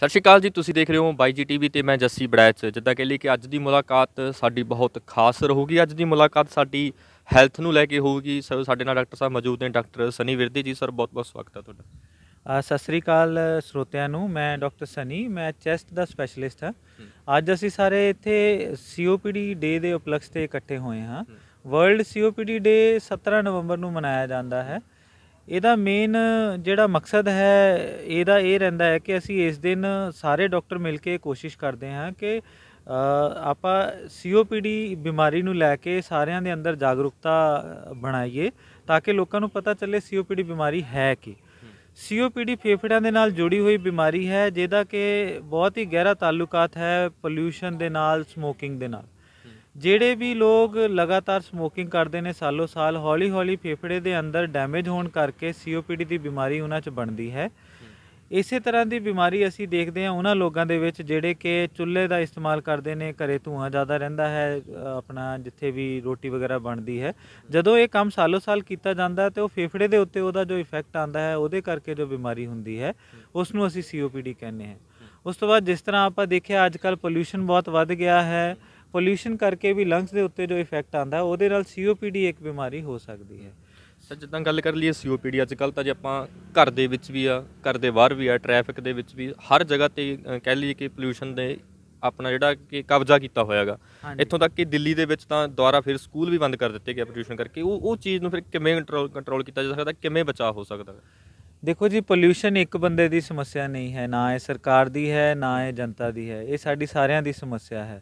ਸਤਿ ਸ਼੍ਰੀ ਅਕਾਲ ਜੀ ਤੁਸੀਂ ਦੇਖ ਰਹੇ ਹੋ ਬਾਈ ਜੀ ਟੀਵੀ ਤੇ ਮੈਂ ਜੱਸੀ ਬੜੈਚ ਜਿੱਦਾਂ ਕਹਿ ਲਈ ਕਿ ਅੱਜ ਦੀ ਮੁਲਾਕਾਤ ਸਾਡੀ ਬਹੁਤ ਖਾਸ ਰਹੂਗੀ ਅੱਜ ਦੀ ਮੁਲਾਕਾਤ ਸਾਡੀ ਹੈਲਥ ਨੂੰ ਲੈ ਕੇ ਹੋਊਗੀ ਸਾਡੇ ਨਾਲ ਡਾਕਟਰ ਸਾਹਿਬ ਮੌਜੂਦ ਨੇ ਡਾਕਟਰ ਸਨੀ ਵਿਰਦੀ ਜੀ ਸਰ ਬਹੁਤ ਬਹੁਤ ਸਵਾਗਤ ਹੈ ਤੁਹਾਡਾ ਸਤਿ ਸ੍ਰੀ ਅਕਾਲ ਸਰੋਤਿਆਂ ਨੂੰ ਮੈਂ ਡਾਕਟਰ ਸਨੀ ਮੈਂ ਚੈਸਟ ਦਾ ਸਪੈਸ਼ਲਿਸਟ ਹਾਂ ਅੱਜ ਅਸੀਂ ਸਾਰੇ ਇੱਥੇ ਸੀਓਪੀਡੀ ਡੇ ਦੇ ਉਪਲਕਸ਼ ਤੇ ਇਕੱਠੇ ਹੋਏ ਹਾਂ ਵਰਲਡ ਸੀਓਪੀਡੀ ਡੇ 17 ਨਵੰਬਰ ਨੂੰ ਮਨਾਇਆ ਜਾਂਦਾ ਹੈ ਇਹਦਾ ਮੇਨ ਜਿਹੜਾ ਮਕਸਦ ਹੈ ਇਹਦਾ ਇਹ ਰਹਿੰਦਾ ਹੈ ਕਿ ਅਸੀਂ ਇਸ ਦਿਨ ਸਾਰੇ ਡਾਕਟਰ ਮਿਲ ਕੇ ਕੋਸ਼ਿਸ਼ ਕਰਦੇ ਹਾਂ ਕਿ ਆਪਾਂ ਸੀਓਪੀਡੀ ਬਿਮਾਰੀ ਨੂੰ ਲੈ ਕੇ ਸਾਰਿਆਂ ਦੇ ਅੰਦਰ ਜਾਗਰੂਕਤਾ ਬਣਾਈਏ ਤਾਂ ਕਿ ਲੋਕਾਂ ਨੂੰ ਪਤਾ ਚੱਲੇ ਸੀਓਪੀਡੀ ਬਿਮਾਰੀ ਹੈ ਕੀ ਸੀਓਪੀਡੀ ਫੇਫੜਿਆਂ ਦੇ ਨਾਲ ਜੁੜੀ ਹੋਈ ਬਿਮਾਰੀ ਹੈ ਜਿਹਦਾ ਕਿ ਬਹੁਤ ਹੀ ਗਹਿਰਾ ਤਾਲੁਕਾਤ ਹੈ ਪੋਲੂਸ਼ਨ ਦੇ ਨਾਲ ਸਮੋਕਿੰਗ ਦੇ ਨਾਲ ਜਿਹੜੇ ਵੀ ਲੋਕ ਲਗਾਤਾਰ ਸਮੋਕਿੰਗ ਕਰਦੇ ਨੇ ਸਾਲੋ ਸਾਲ ਹੌਲੀ-ਹੌਲੀ ਫੇਫੜੇ ਦੇ ਅੰਦਰ ਡੈਮੇਜ ਹੋਣ ਕਰਕੇ ਸੀਓਪੀਡੀ ਦੀ ਬਿਮਾਰੀ ਉਹਨਾਂ 'ਚ ਬਣਦੀ ਹੈ ਇਸੇ ਤਰ੍ਹਾਂ ਦੀ ਬਿਮਾਰੀ ਅਸੀਂ ਦੇਖਦੇ ਹਾਂ ਉਹਨਾਂ ਲੋਕਾਂ ਦੇ ਵਿੱਚ ਜਿਹੜੇ ਕਿ ਚੁੱਲ੍ਹੇ ਦਾ ਇਸਤੇਮਾਲ ਕਰਦੇ ਨੇ ਘਰੇ ਧੂਆਂ ਜ਼ਿਆਦਾ ਰਹਿੰਦਾ ਹੈ ਆਪਣਾ ਜਿੱਥੇ ਵੀ ਰੋਟੀ ਵਗੈਰਾ ਬਣਦੀ ਹੈ ਜਦੋਂ ਇਹ ਕੰਮ ਸਾਲੋ-ਸਾਲ ਕੀਤਾ ਜਾਂਦਾ ਹੈ ਤੇ ਉਹ ਫੇਫੜੇ ਦੇ ਉੱਤੇ ਉਹਦਾ ਜੋ ਇਫੈਕਟ ਆਂਦਾ ਹੈ ਉਹਦੇ ਕਰਕੇ ਜੋ ਬਿਮਾਰੀ ਹੁੰਦੀ ਹੈ ਉਸ ਨੂੰ ਅਸੀਂ ਸੀਓਪੀਡੀ ਕਹਿੰਦੇ ਹਾਂ ਉਸ ਤੋਂ ਬਾਅਦ ਜਿਸ ਤਰ੍ਹਾਂ ਆਪਾਂ ਦੇਖਿਆ ਅੱਜਕੱਲ ਪੋਲੂਸ਼ਨ ਬਹੁਤ ਵੱਧ ਗਿਆ ਹੈ ਪੋਲੂਸ਼ਨ ਕਰਕੇ ਵੀ ਲੰਗਸ ਦੇ ਉੱਤੇ ਜੋ ਇਫੈਕਟ ਆਂਦਾ ਉਹਦੇ ਨਾਲ ਸੀਓਪੀਡੀ ਇੱਕ ਬਿਮਾਰੀ ਹੋ ਸਕਦੀ ਹੈ ਸਰ ਜਿੱਦਾਂ ਗੱਲ ਕਰ ਲਈਏ ਸੀਓਪੀਡੀ ਅੱਜ ਕੱਲ ਤਾਂ ਜੇ ਆਪਾਂ ਘਰ ਦੇ ਵਿੱਚ ਵੀ ਆ ਘਰ ਦੇ ਬਾਹਰ ਵੀ ਆ ਟ੍ਰੈਫਿਕ ਦੇ ਵਿੱਚ ਵੀ ਹਰ ਜਗ੍ਹਾ ਤੇ ਕਹਿ ਲਈਏ ਕਿ ਪੋਲੂਸ਼ਨ ਦੇ ਆਪਣਾ ਜਿਹੜਾ ਕਿ ਕਬਜ਼ਾ ਕੀਤਾ ਹੋਇਆਗਾ ਇੱਥੋਂ ਤੱਕ ਕਿ ਦਿੱਲੀ ਦੇ ਵਿੱਚ ਤਾਂ ਦੁਆਰਾ ਫਿਰ ਸਕੂਲ ਵੀ ਬੰਦ ਕਰ ਦਿੱਤੇ ਗਏ ਪੋਲੂਸ਼ਨ ਕਰਕੇ ਉਹ ਉਹ ਚੀਜ਼ ਨੂੰ ਫਿਰ ਕਿਵੇਂ ਕੰਟਰੋਲ ਕੰਟਰੋਲ ਕੀਤਾ ਜਾ ਸਕਦਾ ਕਿਵੇਂ ਬਚਾਅ ਹੋ ਸਕਦਾ ਹੈ? ਦੇਖੋ ਜੀ ਪੋਲੂਸ਼ਨ ਇੱਕ ਬੰਦੇ ਦੀ ਸਮੱਸਿਆ ਨਹੀਂ ਹੈ ਨਾ ਇਹ ਸਰਕਾਰ ਦੀ ਹੈ ਨਾ ਇਹ ਜਨਤਾ ਦੀ ਹੈ ਇਹ ਸਾਡੀ ਸਾਰਿਆਂ ਦੀ ਸਮੱਸਿਆ ਹੈ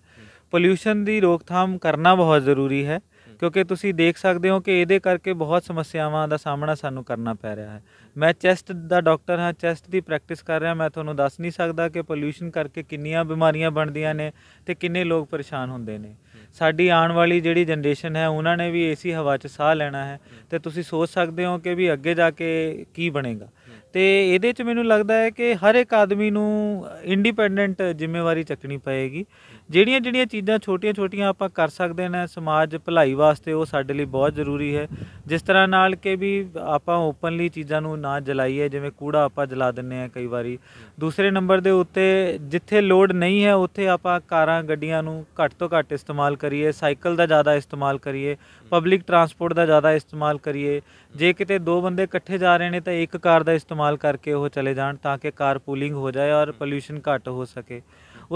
ਪੋਲੂਸ਼ਨ ਦੀ ਰੋਕਥਾਮ ਕਰਨਾ ਬਹੁਤ ਜ਼ਰੂਰੀ ਹੈ ਕਿਉਂਕਿ ਤੁਸੀਂ ਦੇਖ ਸਕਦੇ ਹੋ ਕਿ ਇਹਦੇ ਕਰਕੇ ਬਹੁਤ ਸਮੱਸਿਆਵਾਂ ਦਾ ਸਾਹਮਣਾ ਸਾਨੂੰ ਕਰਨਾ ਪੈ ਰਿਹਾ ਹੈ ਮੈਂ ਚੈਸਟ ਦਾ ਡਾਕਟਰ ਹਾਂ ਚੈਸਟ ਦੀ ਪ੍ਰੈਕਟਿਸ ਕਰ ਰਿਹਾ ਮੈਂ ਤੁਹਾਨੂੰ ਦੱਸ ਨਹੀਂ ਸਕਦਾ ਕਿ ਪੋਲੂਸ਼ਨ ਕਰਕੇ ਕਿੰਨੀਆਂ ਬਿਮਾਰੀਆਂ ਬਣਦੀਆਂ ਨੇ ਤੇ ਕਿੰਨੇ ਲੋਕ ਪਰੇਸ਼ਾਨ ਹੁੰਦੇ ਨੇ ਸਾਡੀ ਆਉਣ ਵਾਲੀ ਜਿਹੜੀ ਜਨਰੇਸ਼ਨ ਹੈ ਉਹਨਾਂ ਨੇ ਵੀ ਏਸੀ ਹਵਾ 'ਚ ਸਾਹ ਲੈਣਾ ਹੈ ਤੇ ਤੁਸੀਂ ਸੋਚ ਸਕਦੇ ਹੋ ਕਿ ਵੀ ਅੱਗੇ ਜਾ ਕੇ ਕੀ ਬਣੇਗਾ ਤੇ ਇਹਦੇ 'ਚ ਮੈਨੂੰ ਲੱਗਦਾ ਹੈ ਕਿ ਹਰ ਇੱਕ ਆਦਮੀ ਨੂੰ ਇੰਡੀਪੈਂਡੈਂਟ ਜ਼ਿੰਮੇਵਾਰੀ ਚੱਕਣੀ ਪਏਗੀ ਜਿਹੜੀਆਂ ਜਿਹੜੀਆਂ ਚੀਜ਼ਾਂ ਛੋਟੀਆਂ-ਛੋਟੀਆਂ ਆਪਾਂ ਕਰ ਸਕਦੇ ਨੇ ਸਮਾਜ ਭਲਾਈ ਵਾਸਤੇ ਉਹ ਸਾਡੇ ਲਈ ਬਹੁਤ ਜ਼ਰੂਰੀ ਹੈ ਜਿਸ ਤਰ੍ਹਾਂ ਨਾਲ ਕਿ ਵੀ ਆਪਾਂ ਓਪਨਲੀ ਚੀਜ਼ਾਂ ਨੂੰ ਨਾ ਜਲਾਈਏ ਜਿਵੇਂ ਕੂੜਾ ਆਪਾਂ ਜਲਾ ਦਿੰਨੇ ਆ ਕਈ ਵਾਰੀ ਦੂਸਰੇ ਨੰਬਰ ਦੇ ਉੱਤੇ ਜਿੱਥੇ ਲੋਡ ਨਹੀਂ ਹੈ ਉੱਥੇ ਆਪਾਂ ਕਾਰਾਂ ਗੱਡੀਆਂ ਨੂੰ ਘੱਟ ਤੋਂ ਘੱਟ ਇਸਤੇਮਾਲ ਕਰੀਏ ਸਾਈਕਲ ਦਾ ਜ਼ਿਆਦਾ ਇਸਤੇਮਾਲ ਕਰੀਏ ਪਬਲਿਕ ਟਰਾਂਸਪੋਰਟ ਦਾ ਜ਼ਿਆਦਾ ਇਸਤੇਮਾਲ ਕਰੀਏ ਜੇ ਕਿਤੇ ਦੋ ਬੰਦੇ ਇਕੱਠੇ ਜਾ ਰਹੇ ਨੇ ਤਾਂ ਇੱਕ ਕਾਰ ਦਾ ਇਸਤੇਮਾਲ ਕਰਕੇ ਉਹ ਚਲੇ ਜਾਣ ਤਾਂ ਕਿ ਕਾਰ ਪੂਲਿੰਗ ਹੋ ਜਾਏ ਔਰ ਪੋਲੂਸ਼ਨ ਘੱਟ ਹੋ ਸਕੇ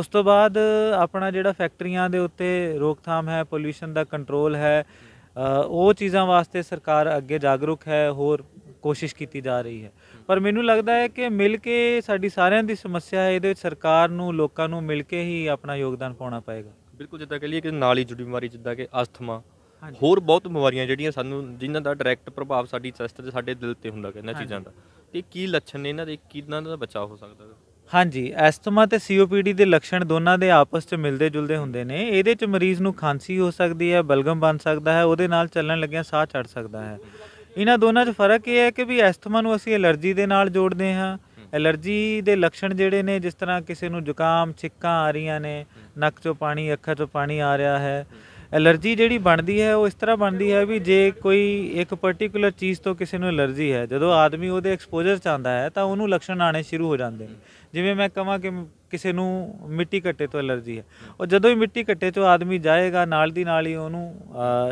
ਉਸ ਤੋਂ ਬਾਅਦ ਆਪਣਾ ਆਪਣਾ ਜਿਹੜਾ ਫੈਕਟਰੀਆਂ ਦੇ ਉੱਤੇ ਰੋਕਥਾਮ ਹੈ ਪੋਲੂਸ਼ਨ ਦਾ ਕੰਟਰੋਲ ਹੈ ਉਹ ਚੀਜ਼ਾਂ ਵਾਸਤੇ ਸਰਕਾਰ ਅੱਗੇ ਜਾਗਰੂਕ ਹੈ ਹੋਰ ਕੋਸ਼ਿਸ਼ ਕੀਤੀ ਜਾ ਰਹੀ ਹੈ ਪਰ ਮੈਨੂੰ ਲੱਗਦਾ ਹੈ ਕਿ ਮਿਲ ਕੇ ਸਾਡੀ ਸਾਰਿਆਂ ਦੀ ਸਮੱਸਿਆ ਹੈ ਇਹਦੇ ਵਿੱਚ ਸਰਕਾਰ ਨੂੰ ਲੋਕਾਂ ਨੂੰ ਮਿਲ ਕੇ ਹੀ ਆਪਣਾ ਯੋਗਦਾਨ ਪਾਉਣਾ ਪਏਗਾ ਬਿਲਕੁਲ ਜਿੱਦਾਂ ਕਹ ਲਈਏ ਕਿ ਨਾਲ ਹੀ ਜੁੜੀ ਬਿਮਾਰੀ ਜਿੱਦਾਂ ਕਿ ਅਸਥਮਾ ਹੋਰ ਬਹੁਤ ਬਿਮਾਰੀਆਂ ਜਿਹੜੀਆਂ ਸਾਨੂੰ ਜਿਨ੍ਹਾਂ ਦਾ ਡਾਇਰੈਕਟ ਪ੍ਰਭਾਵ ਸਾਡੀ ਚੈਸਟ ਤੇ ਸਾਡੇ ਦਿਲ ਤੇ ਹੁੰਦਾ ਕਿ ਇਹਨਾਂ ਚੀਜ਼ਾਂ ਦਾ ਤੇ ਕੀ ਲੱਛਣ ਨੇ ਇਹਨਾਂ ਦੇ ਕਿੰਨਾ ਦਾ ਬਚਾਅ ਹੋ ਸਕਦਾ ਹੈ ਹਾਂਜੀ ਐਸਥਮਾ ਤੇ ਸੀਓਪੀਡੀ ਦੇ ਲੱਛਣ ਦੋਨਾਂ ਦੇ ਆਪਸ 'ਚ ਮਿਲਦੇ ਜੁਲਦੇ ਹੁੰਦੇ ਨੇ ਇਹਦੇ 'ਚ ਮਰੀਜ਼ ਨੂੰ ਖਾਂਸੀ ਹੋ ਸਕਦੀ ਹੈ ਬਲਗਮ ਬਣ ਸਕਦਾ ਹੈ ਉਹਦੇ ਨਾਲ ਚੱਲਣ ਲੱਗਿਆ ਸਾਹ ਚੜ ਸਕਦਾ ਹੈ ਇਹਨਾਂ ਦੋਨਾਂ 'ਚ ਫਰਕ ਇਹ ਹੈ ਕਿ ਵੀ ਐਸਥਮਾ ਨੂੰ ਅਸੀਂ ਅਲਰਜੀ ਦੇ ਨਾਲ ਜੋੜਦੇ ਹਾਂ ਅਲਰਜੀ ਦੇ ਲੱਛਣ ਜਿਹੜੇ ਨੇ ਜਿਸ ਤਰ੍ਹਾਂ ਕਿਸੇ ਨੂੰ ਜ਼ੁਕਾਮ ਛਿੱਕਾਂ ਆ ਰਹੀਆਂ ਨੇ ਨੱਕ 'ਚੋਂ ਪਾਣੀ ਅੱਖਾਂ 'ਚੋਂ ਪਾਣੀ ਆ ਰਿਹਾ ਹੈ ਐਲਰਜੀ ਜਿਹੜੀ ਬਣਦੀ ਹੈ ਉਹ ਇਸ ਤਰ੍ਹਾਂ ਬਣਦੀ ਹੈ ਵੀ ਜੇ ਕੋਈ ਇੱਕ ਪਾਰਟਿਕੂਲਰ ਚੀਜ਼ ਤੋਂ ਕਿਸੇ ਨੂੰ ਐਲਰਜੀ ਹੈ ਜਦੋਂ ਆਦਮੀ ਉਹਦੇ ਐਕਸਪੋਜ਼ਰ ਚ ਆਂਦਾ ਹੈ ਤਾਂ ਉਹਨੂੰ ਲੱਛਣ ਆਣੇ ਸ਼ੁਰੂ ਹੋ ਜਾਂਦੇ ਨੇ ਜਿਵੇਂ ਮੈਂ ਕਹਾਂ ਕਿ ਕਿਸੇ ਨੂੰ ਮਿੱਟੀ ਘੱਟੇ ਤੋਂ ਐਲਰਜੀ ਹੈ ਉਹ ਜਦੋਂ ਹੀ ਮਿੱਟੀ ਘੱਟੇ ਤੋਂ ਆਦਮੀ ਜਾਏਗਾ ਨਾਲ ਦੀ ਨਾਲ ਹੀ ਉਹਨੂੰ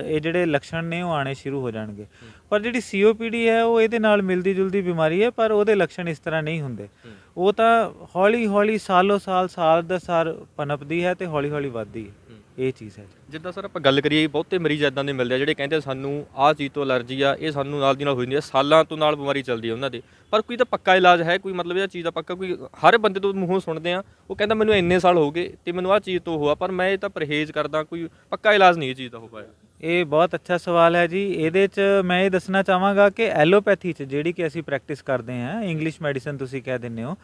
ਇਹ ਜਿਹੜੇ ਲੱਛਣ ਨੇ ਉਹ ਆਣੇ ਸ਼ੁਰੂ ਹੋ ਜਾਣਗੇ ਪਰ ਜਿਹੜੀ ਸੀਓਪੀਡੀ ਹੈ ਉਹ ਇਹਦੇ ਨਾਲ ਮਿਲਦੀ ਜੁਲਦੀ ਬਿਮਾਰੀ ਹੈ ਪਰ ਉਹਦੇ ਲੱਛਣ ਇਸ ਤਰ੍ਹਾਂ ਨਹੀਂ ਹੁੰਦੇ ਉਹ ਤਾਂ ਹੌਲੀ ਹੌਲੀ ਸਾਲੋ ਸਾਲ ਸਾਲ ਦਾ ਸਾਰ ਪਨਪਦੀ ਹੈ ਤੇ ਹੌਲੀ ਹੌਲੀ ਵੱਧਦੀ ਹੈ ਇਹ ਚੀਜ਼ ਹੈ ਜਿੱਦਾਂ ਸਰ ਆਪਾਂ ਗੱਲ ਕਰੀਏ ਬਹੁਤੇ ਮਰੀਜ਼ ਇਦਾਂ ਦੇ ਮਿਲਦੇ ਆ ਜਿਹੜੇ ਕਹਿੰਦੇ ਸਾਨੂੰ ਆਹ ਚੀਜ਼ ਤੋਂ ਅਲਰਜੀ ਆ ਇਹ ਸਾਨੂੰ ਨਾਲ ਦੀ ਨਾਲ ਹੋ ਜਾਂਦੀ ਆ ਸਾਲਾਂ ਤੋਂ ਨਾਲ ਬਿਮਾਰੀ ਚੱਲਦੀ ਆ ਉਹਨਾਂ ਦੇ ਪਰ ਕੋਈ ਤਾਂ ਪੱਕਾ ਇਲਾਜ ਹੈ ਕੋਈ ਮਤਲਬ ਇਹ ਚੀਜ਼ ਦਾ ਪੱਕਾ ਕੋਈ ਹਰ ਬੰਦੇ ਤੋਂ ਮੂੰਹੋਂ ਸੁਣਦੇ ਆ ਉਹ ਕਹਿੰਦਾ ਮੈਨੂੰ ਇੰਨੇ ਸਾਲ ਹੋ ਗਏ ਤੇ ਮੈਨੂੰ ਆਹ ਚੀਜ਼ ਤੋਂ ਹੋਆ ਪਰ ਮੈਂ ਇਹ ਤਾਂ ਪਰਹੇਜ਼ ਕਰਦਾ ਕੋਈ ਪੱਕਾ ਇਲਾਜ ਨਹੀਂ ਇਹ ਚੀਜ਼ ਦਾ ਹੋ ਪਾਇਆ ਇਹ ਬਹੁਤ ਅੱਛਾ ਸਵਾਲ ਹੈ ਜੀ ਇਹਦੇ 'ਚ ਮੈਂ ਇਹ ਦੱਸਣਾ ਚਾਹਾਂਗਾ ਕਿ ਐਲੋਪੈਥੀ 'ਚ ਜਿਹੜੀ ਕਿ ਅਸੀਂ ਪ੍ਰੈਕਟਿਸ ਕਰਦੇ ਆ ਇੰਗਲਿਸ਼ ਮੈਡੀਸਨ ਤੁਸੀਂ ਕਹਿ ਦਿੰਦੇ ਹੋ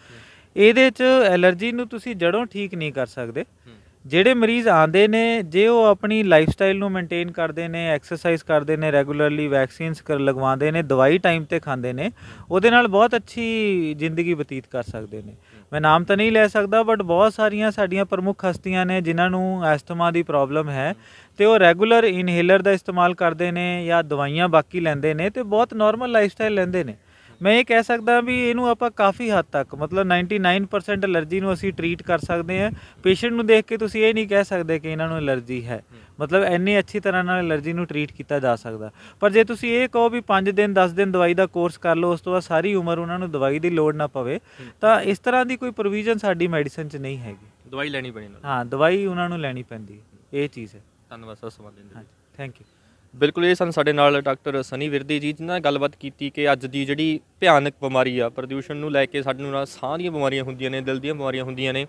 ਇਹਦੇ 'ਚ ਐਲਰਜੀ ਨੂੰ ਤੁਸੀਂ ਜੜੋਂ ਠੀਕ ਨਹੀਂ ਕਰ ਸਕਦੇ ਜਿਹੜੇ ਮਰੀਜ਼ ਆਂਦੇ ਨੇ ਜੇ ਉਹ ਆਪਣੀ ਲਾਈਫ ਸਟਾਈਲ ਨੂੰ ਮੇਨਟੇਨ ਕਰਦੇ ਨੇ ਐਕਸਰਸਾਈਜ਼ ਕਰਦੇ ਨੇ ਰੈਗੂਲਰਲੀ ਵੈਕਸੀਨਸ ਕਰ ਲਗਵਾਉਂਦੇ ਨੇ ਦਵਾਈ ਟਾਈਮ ਤੇ ਖਾਂਦੇ ਨੇ ਉਹਦੇ ਨਾਲ ਬਹੁਤ ਅੱਛੀ ਜ਼ਿੰਦਗੀ ਬਤੀਤ ਕਰ ਸਕਦੇ ਨੇ ਮੈਂ ਨਾਮ ਤਾਂ ਨਹੀਂ ਲੈ ਸਕਦਾ ਬਟ ਬਹੁਤ ਸਾਰੀਆਂ ਸਾਡੀਆਂ ਪ੍ਰਮੁੱਖ ਹਸਤੀਆਂ ਨੇ ਜਿਨ੍ਹਾਂ ਨੂੰ ਐਸਥਮਾ ਦੀ ਪ੍ਰੋਬਲਮ ਹੈ ਤੇ ਉਹ ਰੈਗੂਲਰ ਇਨਹੇਲਰ ਦਾ ਇਸਤੇਮਾਲ ਕਰਦੇ ਨੇ ਜਾਂ ਦਵਾਈਆਂ ਬਾਕੀ ਲੈਂਦੇ ਨੇ ਤੇ ਬਹੁਤ ਨਾਰਮਲ ਲਾਈਫ ਸਟਾਈਲ ਲੈਂਦੇ ਨੇ ਮੈਂ ਇਹ ਕਹਿ ਸਕਦਾ ਵੀ ਇਹਨੂੰ ਆਪਾਂ ਕਾਫੀ ਹੱਦ ਤੱਕ ਮਤਲਬ 99% ਅਲਰਜੀ ਨੂੰ ਅਸੀਂ ਟਰੀਟ ਕਰ ਸਕਦੇ ਹਾਂ ਪੇਸ਼ੈਂਟ ਨੂੰ ਦੇਖ ਕੇ ਤੁਸੀਂ ਇਹ ਨਹੀਂ ਕਹਿ ਸਕਦੇ ਕਿ ਇਹਨਾਂ ਨੂੰ ਅਲਰਜੀ ਹੈ ਮਤਲਬ ਇੰਨੀ ਅੱਛੀ ਤਰ੍ਹਾਂ ਨਾਲ ਅਲਰਜੀ ਨੂੰ ਟਰੀਟ ਕੀਤਾ ਜਾ ਸਕਦਾ ਪਰ ਜੇ ਤੁਸੀਂ ਇਹ ਕਹੋ ਵੀ 5 ਦਿਨ 10 ਦਿਨ ਦਵਾਈ ਦਾ ਕੋਰਸ ਕਰ ਲਓ ਉਸ ਤੋਂ ਬਾਅਦ ਸਾਰੀ ਉਮਰ ਉਹਨਾਂ ਨੂੰ ਦਵਾਈ ਦੀ ਲੋੜ ਨਾ ਪਵੇ ਤਾਂ ਇਸ ਤਰ੍ਹਾਂ ਦੀ ਕੋਈ ਪ੍ਰੋਵੀਜ਼ਨ ਸਾਡੀ ਮੈਡੀਸਨ 'ਚ ਨਹੀਂ ਹੈਗੀ ਦਵਾਈ ਲੈਣੀ ਪੈਣੀ ਹਾਂ ਦਵਾਈ ਉਹਨਾਂ ਨੂੰ ਲੈਣੀ ਪੈਂਦੀ ਹੈ ਇਹ ਚੀਜ਼ ਹੈ ਧੰਨਵਾਦ ਸਰ ਸਵਾਲ ਦੇਣ ਦੇ ਲਈ ਥੈਂਕ ਯੂ ਬਿਲਕੁਲ ਇਹ ਸਨ ਸਾਡੇ ਨਾਲ ਡਾਕਟਰ ਸਨੀ ਵਿਰਦੀ ਜੀ ਜਿਨ੍ਹਾਂ ਨਾਲ ਗੱਲਬਾਤ ਕੀਤੀ ਕਿ ਅੱਜ ਦੀ ਜਿਹੜੀ ਭਿਆਨਕ ਬਿਮਾਰੀ ਆ ਪ੍ਰਦੂਸ਼ਣ ਨੂੰ ਲੈ ਕੇ ਸਾਡੇ ਨਾਲ ਸਾਹ ਦੀਆਂ ਬਿਮਾਰੀਆਂ ਹੁੰਦੀਆਂ ਨੇ ਦਿਲ ਦੀਆਂ ਬਿਮਾਰੀਆਂ ਹੁੰਦੀਆਂ ਨੇ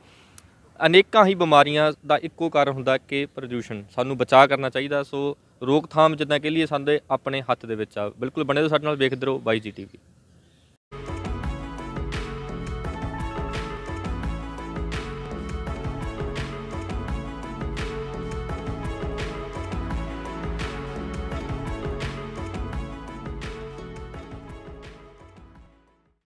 ਅਨੇਕਾਂ ਹੀ ਬਿਮਾਰੀਆਂ ਦਾ ਇੱਕੋ ਕਾਰਨ ਹੁੰਦਾ ਕਿ ਪ੍ਰਦੂਸ਼ਣ ਸਾਨੂੰ ਬਚਾਅ ਕਰਨਾ ਚਾਹੀਦਾ ਸੋ ਰੋਕਥਾਮ ਜਿੱਦਾਂ ਕਿ ਲਈਏ ਸਾਡੇ ਆਪਣੇ ਹੱਥ ਦੇ ਵਿੱਚ ਆ ਬਿਲਕੁਲ ਬਣੇ ਰਹੋ ਸਾਡੇ ਨਾਲ ਵੇਖਦੇ ਰਹੋ ਬਾਈ ਜੀ ਟੀਵੀ